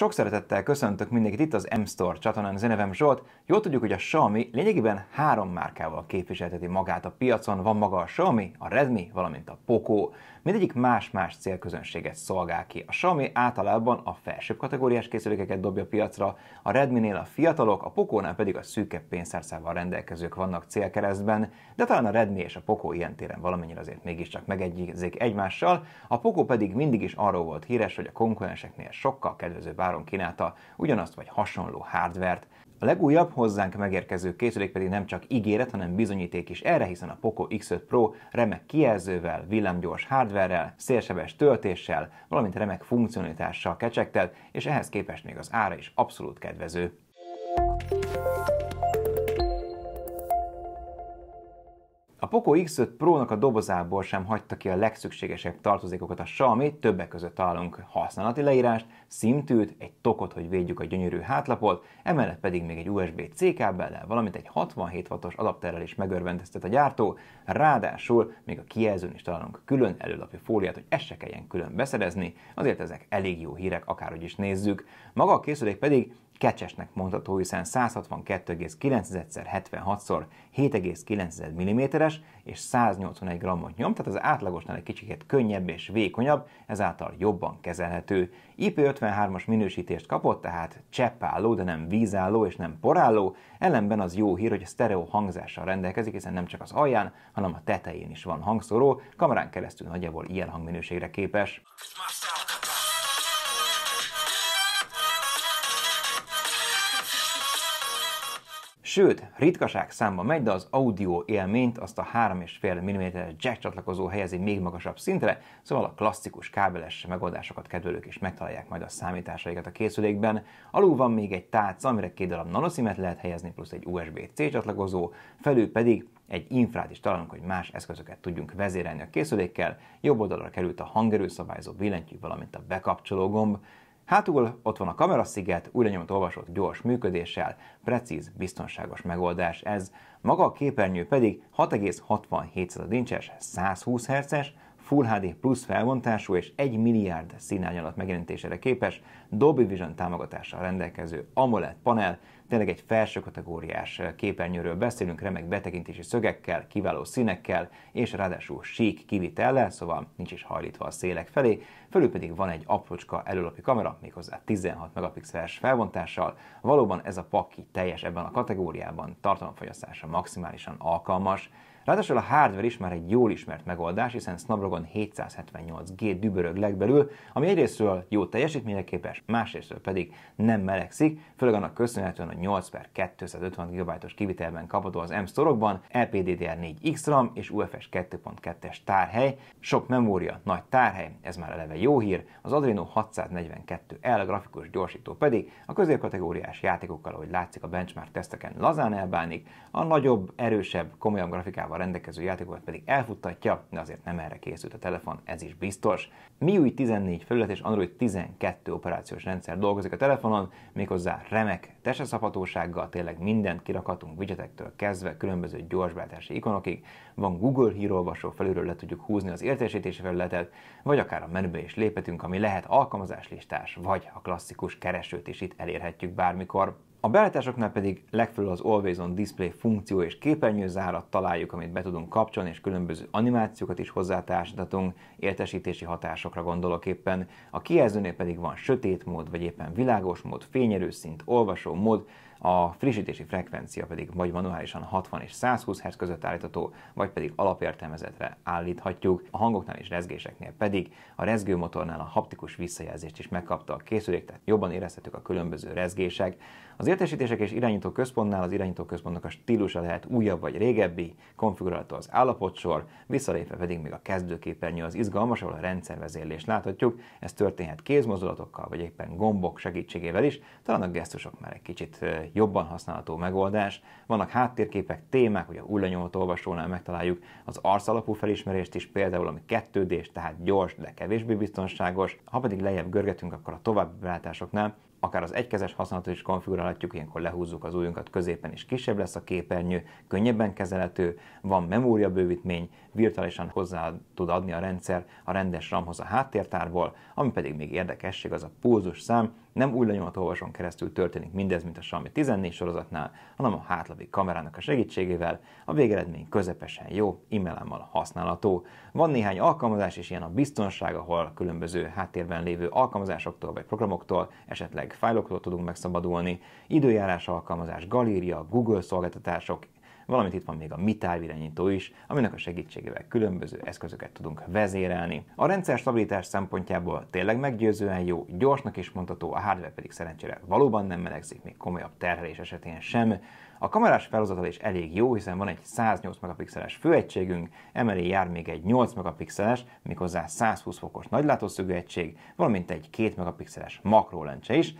Sok szeretettel köszöntök mindenkit itt az M-Store csatornán, az nevem Zsolt. Jól tudjuk, hogy a Xiaomi lényegében három márkával képviselteti magát a piacon. Van maga a Xiaomi, a Redmi, valamint a Poco. Mindegyik más-más célközönséget szolgál ki. A Xiaomi általában a felsőbb kategóriás készülékeket dobja piacra, a Redmi-nél a fiatalok, a Poco-nál pedig a szűkebb pénztárcával rendelkezők vannak célkeresztben, de talán a Redmi és a Poco ilyen téren valamennyire azért mégiscsak megegyezik egymással, a Poco pedig mindig is arról volt híres, hogy a konkurenseknél sokkal kedvezőbb áron kínálta ugyanazt vagy hasonló hardvert. A legújabb hozzánk megérkező készülék pedig nem csak ígéret, hanem bizonyíték is erre, hiszen a Poco X5 Pro remek kijelzővel, villámgyors hardverrel, szélsebes töltéssel, valamint remek funkcionalitással kecsegtet, és ehhez képest még az ára is abszolút kedvező. Poco X5 Pro-nak a dobozából sem hagyta ki a legszükségesebb tartozékokat a Xiaomi, többek között találunk használati leírást, szimtűt, egy tokot, hogy védjük a gyönyörű hátlapot, emellett pedig még egy USB-C kábellel, valamint egy 67 wattos adapterrel is megörvendeztet a gyártó, ráadásul még a kijelzőn is találunk külön előlapi fóliát, hogy ezt se kelljen külön beszerezni, azért ezek elég jó hírek, akárhogy is nézzük. Maga a készülék pedig kecsesnek mondható, hiszen 162,9-szer 76-szor 7,9 mm-es és 181 g-ot nyom, tehát az átlagosnál egy kicsit könnyebb és vékonyabb, ezáltal jobban kezelhető. IP53-as minősítést kapott, tehát cseppálló, de nem vízálló és nem porálló, ellenben az jó hír, hogy a sztereó hangzással rendelkezik, hiszen nem csak az alján, hanem a tetején is van hangszóró, kamerán keresztül nagyjából ilyen hangminőségre képes. Sőt, ritkaság számba megy, de az audio élményt azt a 3,5 mm-es jack csatlakozó helyezi még magasabb szintre, szóval a klasszikus kábeles megoldásokat kedvelők is megtalálják majd a számításaikat a készülékben. Alul van még egy tárca, amire két darab nanoszimet lehet helyezni, plusz egy USB-C csatlakozó, felül pedig egy infrát is találunk, hogy más eszközöket tudjunk vezérelni a készülékkel. Jobb oldalra került a hangerőszabályzó billentyű, valamint a bekapcsoló gomb. Hátul ott van a kamerasziget, újra nyomott olvasott gyors működéssel, precíz, biztonságos megoldás ez. Maga a képernyő pedig 6,67 incses, 120 Hz-es, Full HD plusz felvontású és 1 milliárd színányalat megjelentésére képes Dolby Vision támogatással rendelkező AMOLED panel, tényleg egy felső kategóriás képernyőről beszélünk, remek betekintési szögekkel, kiváló színekkel, és ráadásul sík kivitellel, szóval nincs is hajlítva a szélek felé, fölül pedig van egy aprócska előlapi kamera, méghozzá 16 megapixeles felvontással. Valóban ez a pakki teljes ebben a kategóriában, tartalomfogyasztása maximálisan alkalmas, Ráadásul a hardware is már egy jól ismert megoldás, hiszen Snapdragon 778G dübörög legbelül, ami egyrésztről jó teljesítményre képes, másrésztről pedig nem melegszik, főleg annak köszönhetően, a 8 per 250 GB-os kivitelben kapható az m sztorokban, LPDDR4 x RAM és UFS 2.2-es tárhely, sok memória, nagy tárhely, ez már eleve jó hír, az Adreno 642L grafikus gyorsító pedig a középkategóriás játékokkal, ahogy látszik a benchmark teszteken lazán elbánik, a nagyobb, erősebb, komolyabb grafikával rendelkező játékokat pedig elfuttatja, de azért nem erre készült a telefon, ez is biztos. MIUI 14 felület és Android 12 operációs rendszer dolgozik a telefonon, méghozzá remek testeszaphatósággal, tényleg mindent kirakatunk widgetektől kezdve különböző gyorsváltási ikonokig, van Google hírolvasó, felülről le tudjuk húzni az értesítési felületet, vagy akár a menübe is léphetünk, ami lehet alkalmazáslistás, vagy a klasszikus keresőt is itt elérhetjük bármikor. A beállításoknál pedig legfelül az Always on Display funkció és képernyőzárat találjuk, amit be tudunk kapcsolni, és különböző animációkat is hozzátársítatunk, értesítési hatásokra gondolok éppen. A kijelzőnél pedig van sötét mód, vagy éppen világos mód, fényerőszint, olvasó mód, a frissítési frekvencia pedig vagy manuálisan 60 és 120 Hz között állítható, vagy pedig alapértelmezetre állíthatjuk. A hangoknál és rezgéseknél pedig a rezgőmotornál a haptikus visszajelzést is megkapta a készülék, tehát jobban érezhetők a különböző rezgések. Az értesítések és irányító központnál az irányító központnak a stílusa lehet újabb vagy régebbi, konfigurálható az állapotsor, visszalépve pedig még a kezdőképernyő az izgalmas, ahol a rendszervezérlés láthatjuk, ez történhet kézmozdulatokkal vagy éppen gombok segítségével is, talán a gesztusok már egy kicsit eh, jobban használható megoldás. Vannak háttérképek, témák, hogy új lenyomat olvasónál megtaláljuk az arcalapú felismerést is, például ami 2 tehát gyors, de kevésbé biztonságos. Ha pedig lejjebb görgetünk, akkor a további belátásoknál akár az egykezes használatot is konfigurálhatjuk, ilyenkor lehúzzuk az ujjunkat középen, és kisebb lesz a képernyő, könnyebben kezelhető, van memóriabővítmény, virtuálisan hozzá tud adni a rendszer a rendes RAM-hoz a háttértárból, ami pedig még érdekesség az a pulzus szám, nem új lenyomat lenyomatolvason keresztül történik mindez, mint a Xiaomi 14 sorozatnál, hanem a hátlabi kamerának a segítségével, a végeredmény közepesen jó, imelemmal használható. Van néhány alkalmazás is ilyen a biztonság, ahol különböző háttérben lévő alkalmazásoktól vagy programoktól, esetleg fájloktól tudunk megszabadulni, időjárás alkalmazás, galéria, Google szolgáltatások, valamint itt van még a távirányító is, aminek a segítségével különböző eszközöket tudunk vezérelni. A rendszer stabilitás szempontjából tényleg meggyőzően jó, gyorsnak is mondható, a hardware pedig szerencsére valóban nem melegszik, még komolyabb terhelés esetén sem. A kamerás felhozatal is elég jó, hiszen van egy 108 megapixeles főegységünk, emelé jár még egy 8 megapixeles, méghozzá 120 fokos nagylátószögű egység, valamint egy 2 megapixeles makrólencse is,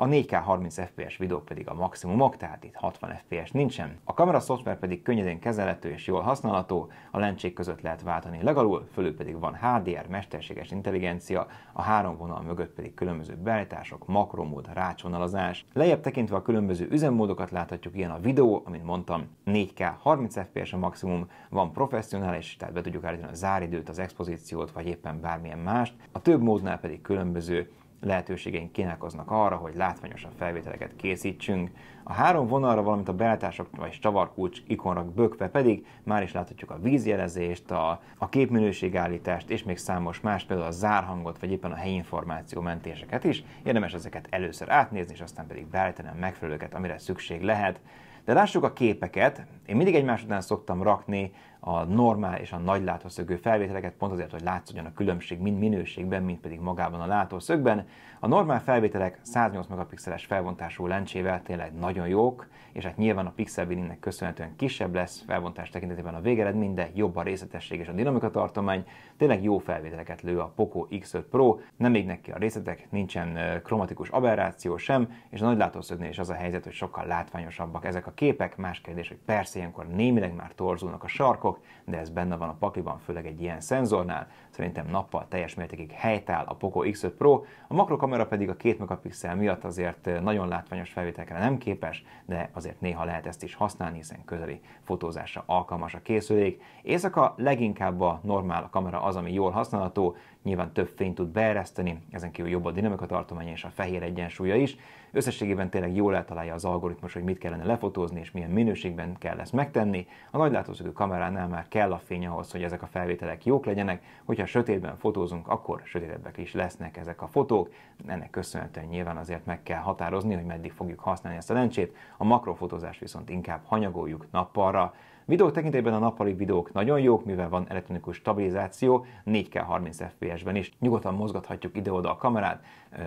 a 4K 30 fps videók pedig a maximumok, tehát itt 60 fps nincsen. A kamera szoftver pedig könnyedén kezelhető és jól használható, a lencsék között lehet váltani legalul, fölül pedig van HDR, mesterséges intelligencia, a három vonal mögött pedig különböző beállítások, makromód, rácsonalazás. Lejjebb tekintve a különböző üzemmódokat láthatjuk, ilyen a videó, amint mondtam, 4K 30 fps a maximum, van professzionális, tehát be tudjuk állítani a záridőt, az expozíciót, vagy éppen bármilyen mást, a több módnál pedig különböző lehetőségeink kínálkoznak arra, hogy látványosabb felvételeket készítsünk. A három vonalra, valamint a belátások vagy csavarkulcs ikonra bökve pedig már is láthatjuk a vízjelezést, a, a képminőségállítást és még számos más, például a zárhangot vagy éppen a helyinformáció mentéseket is. Érdemes ezeket először átnézni, és aztán pedig beállítani a megfelelőket, amire szükség lehet. De lássuk a képeket. Én mindig egymás után szoktam rakni a normál és a nagy látószögű felvételeket, pont azért, hogy látszódjon a különbség mind minőségben, mind pedig magában a látószögben. A normál felvételek 108 megapixeles felbontású lencsével tényleg nagyon jók, és hát nyilván a pixel köszönhetően kisebb lesz felbontás tekintetében a végeredmény, de jobb a részletesség és a dinamika tartomány. Tényleg jó felvételeket lő a Poco X5 Pro, nem égnek ki a részletek, nincsen kromatikus aberráció sem, és a nagy látószögnél is az a helyzet, hogy sokkal látványosabbak ezek a képek. Más kérdés, hogy persze ilyenkor némileg már torzulnak a sarkok, sarkok, de ez benne van a pakliban, főleg egy ilyen szenzornál. Szerintem nappal teljes mértékig helytáll a Poco X5 Pro, a makrokamera pedig a 2 megapixel miatt azért eh, nagyon látványos felvételekre nem képes, de azért néha lehet ezt is használni, hiszen közeli fotózásra alkalmas a készülék. Éjszaka leginkább a normál a kamera az, ami jól használható, nyilván több fényt tud beereszteni, ezen kívül jobb a dinamika tartománya és a fehér egyensúlya is, Összességében tényleg jól eltalálja az algoritmus, hogy mit kellene lefotózni és milyen minőségben kell ezt megtenni. A nagy látószögű kameránál már kell a fény ahhoz, hogy ezek a felvételek jók legyenek, hogyha sötétben fotózunk, akkor sötétebbek is lesznek ezek a fotók. Ennek köszönhetően nyilván azért meg kell határozni, hogy meddig fogjuk használni ezt a lencsét. A makrofotózást viszont inkább hanyagoljuk nappalra, Videók tekintetében a nappali videók nagyon jók, mivel van elektronikus stabilizáció, 4K 30 FPS-ben is. Nyugodtan mozgathatjuk ide-oda a kamerát,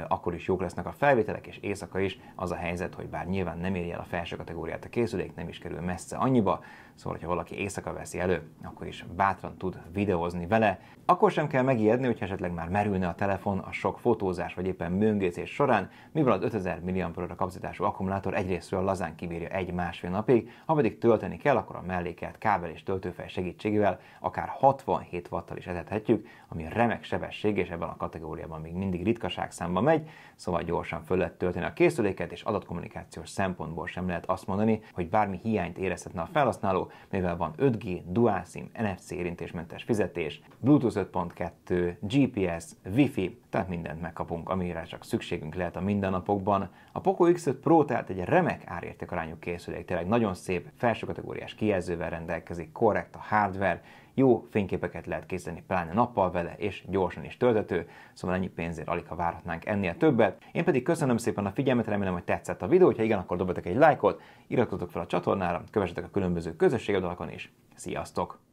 akkor is jók lesznek a felvételek, és éjszaka is az a helyzet, hogy bár nyilván nem éri el a felső kategóriát a készülék, nem is kerül messze annyiba, szóval ha valaki éjszaka veszi elő, akkor is bátran tud videózni vele. Akkor sem kell megijedni, hogy esetleg már merülne a telefon a sok fotózás vagy éppen böngészés során, mivel az 5000 mAh kapacitású akkumulátor egyrésztről lazán kibírja egy-másfél napig, ha pedig tölteni kell, akkor a mellé érzékelőkeréket kábel és töltőfej segítségével akár 67 wattal is etethetjük, ami remek sebesség, és ebben a kategóriában még mindig ritkaság számba megy, szóval gyorsan föl lehet tölteni a készüléket, és adatkommunikációs szempontból sem lehet azt mondani, hogy bármi hiányt érezhetne a felhasználó, mivel van 5G, Dual SIM, NFC érintésmentes fizetés, Bluetooth 5.2, GPS, Wi-Fi, tehát mindent megkapunk, amire csak szükségünk lehet a mindennapokban. A Poco X5 Pro tehát egy remek árértékarányú készülék, tényleg nagyon szép, felső kategóriás kijelzővel, hardware rendelkezik, korrekt a hardware, jó fényképeket lehet készíteni pláne nappal vele, és gyorsan is töltető, szóval ennyi pénzért alig ha várhatnánk ennél többet. Én pedig köszönöm szépen a figyelmet, remélem, hogy tetszett a videó, ha igen, akkor dobjatok egy lájkot, iratkozzatok fel a csatornára, kövessetek a különböző közösségi oldalakon, is sziasztok!